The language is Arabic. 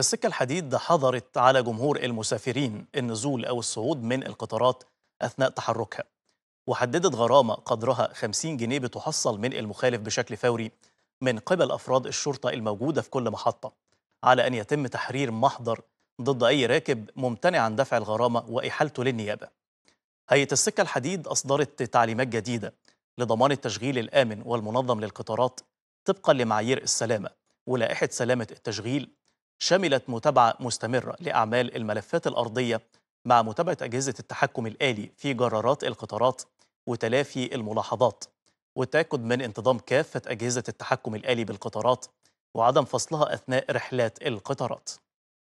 السكة الحديد حظرت على جمهور المسافرين النزول أو الصعود من القطارات أثناء تحركها وحددت غرامة قدرها 50 جنيه بتحصل من المخالف بشكل فوري من قبل أفراد الشرطة الموجودة في كل محطة على أن يتم تحرير محضر ضد أي راكب ممتنع عن دفع الغرامة وإحالته للنيابة هيئة السكة الحديد أصدرت تعليمات جديدة لضمان التشغيل الآمن والمنظم للقطارات طبقا لمعايير السلامة ولائحة سلامة التشغيل شملت متابعة مستمرة لأعمال الملفات الأرضية مع متابعة أجهزة التحكم الآلي في جرارات القطارات وتلافي الملاحظات والتأكد من انتظام كافة أجهزة التحكم الآلي بالقطارات وعدم فصلها أثناء رحلات القطارات